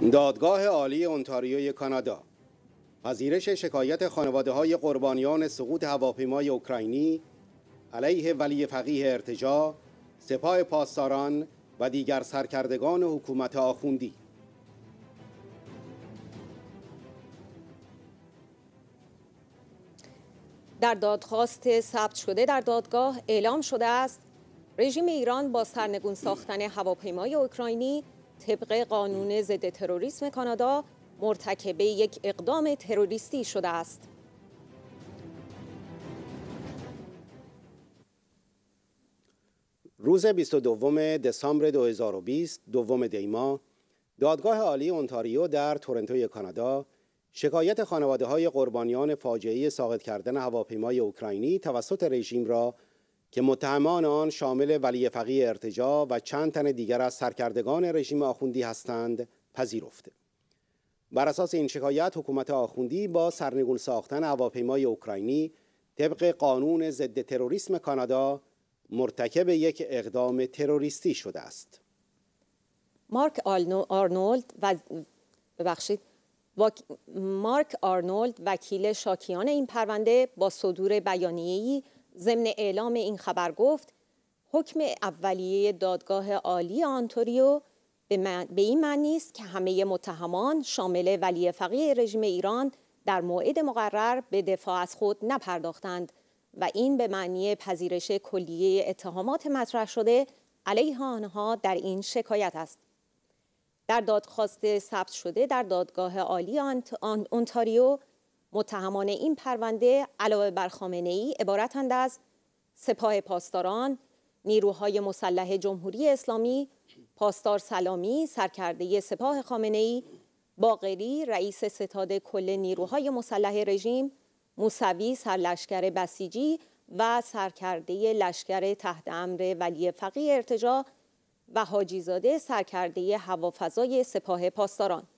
دادگاه عالی اونتاریوی کانادا پذیرش شکایت خانواده های قربانیان سقوط هواپیمای اوکراینی علیه ولی فقیه ارتجا، سپاه پاسداران و دیگر سرکردگان حکومت آخوندی در دادخواست ثبت شده در دادگاه اعلام شده است رژیم ایران با سرنگون ساختن هواپیمای اوکراینی طبق قانون ضد تروریسم کانادا مرتکب یک اقدام تروریستی شده است. روز 22 دسامبر 2020 دوم دیما دادگاه عالی اونتاریو در تورنتوی کانادا شکایت خانواده های قربانیان فاجعه ساقط کردن هواپیمای اوکراینی توسط رژیم را که متهمان آن شامل ولی فقیه ارتجا و چند تن دیگر از سرکردگان رژیم آخوندی هستند پذیرفته بر اساس این شکایت حکومت آخوندی با سرنگون ساختن هواپیمای اوکراینی طبق قانون ضد تروریسم کانادا مرتکب یک اقدام تروریستی شده است مارک آرنولد و ببخشید و... مارک آرنولد وکیل شاکیان این پرونده با صدور بیانیه‌ای ضمن اعلام این خبر گفت حکم اولیه دادگاه عالی آنتوریو به این معنی است که همه متهمان شامل ولی فقیه رژیم ایران در موعد مقرر به دفاع از خود نپرداختند و این به معنی پذیرش کلیه اتهامات مطرح شده علیه آنها در این شکایت است در دادخواست ثبت شده در دادگاه عالی آنتاریو متهمان این پرونده علاوه بر خامنه ای عبارتند از سپاه پاسداران، نیروهای مسلح جمهوری اسلامی، پاسدار سلامی، سرکرده سپاه خامنه ای، باقری، رئیس ستاد کل نیروهای مسلح رژیم، موسوی سرلشکر بسیجی و سرکرده لشکر تحت امر ولی فقی ارتجا و حاجیزاده سرکرده هوافضای سپاه پاسداران